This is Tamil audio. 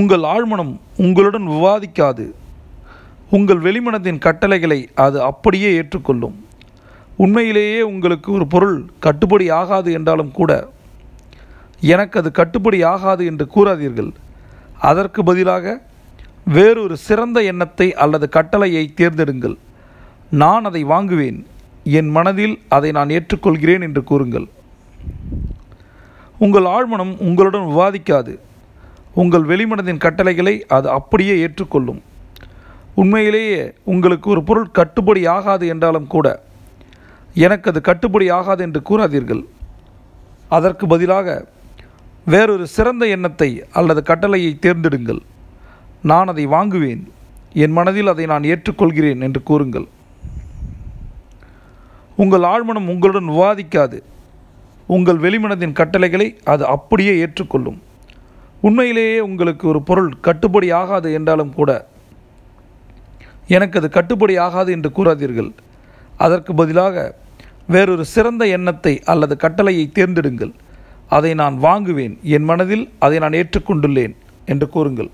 உங்கள் ஆழ்மனம் உங்களுடன் விவாதிக்காது உங்கள் வெளிமனத்தின் கட்டளைகளை அது அப்படியே ஏற்றுக்கொள்ளும் உண்மையிலேயே உங்களுக்கு ஒரு பொருள் கட்டுப்படி ஆகாது என்றாலும் கூட எனக்கு அது கட்டுப்படி ஆகாது என்று கூறாதீர்கள் அதற்கு பதிலாக வேறொரு சிறந்த எண்ணத்தை அல்லது கட்டளையை தேர்ந்தெடுங்கள் நான் அதை வாங்குவேன் என் மனதில் அதை நான் ஏற்றுக்கொள்கிறேன் என்று கூறுங்கள் உங்கள் ஆழ்மனம் உங்களுடன் விவாதிக்காது உங்கள் வெளிமனதின் கட்டளைகளை அது அப்படியே ஏற்றுக்கொள்ளும் உண்மையிலேயே உங்களுக்கு ஒரு பொருள் கட்டுப்படி ஆகாது என்றாலும் கூட எனக்கு அது கட்டுப்படி ஆகாது என்று கூறாதீர்கள் அதற்கு பதிலாக வேறொரு சிறந்த எண்ணத்தை அல்லது கட்டளையை தேர்ந்தெடுங்கள் நான் அதை வாங்குவேன் என் மனதில் அதை நான் ஏற்றுக்கொள்கிறேன் என்று கூறுங்கள் உங்கள் ஆழ்மனம் உங்களுடன் விவாதிக்காது உங்கள் வெளிமனதின் கட்டளைகளை அது அப்படியே ஏற்றுக்கொள்ளும் உண்மையிலேயே உங்களுக்கு ஒரு பொருள் கட்டுப்படி ஆகாது என்றாலும் கூட எனக்கு அது கட்டுப்படி ஆகாது என்று கூறாதீர்கள் அதற்கு பதிலாக வேறொரு சிறந்த எண்ணத்தை அல்லது கட்டளையை தேர்ந்தெடுங்கள் அதை நான் வாங்குவேன் என் மனதில் அதை நான் ஏற்றுக்கொண்டுள்ளேன் என்று கூறுங்கள்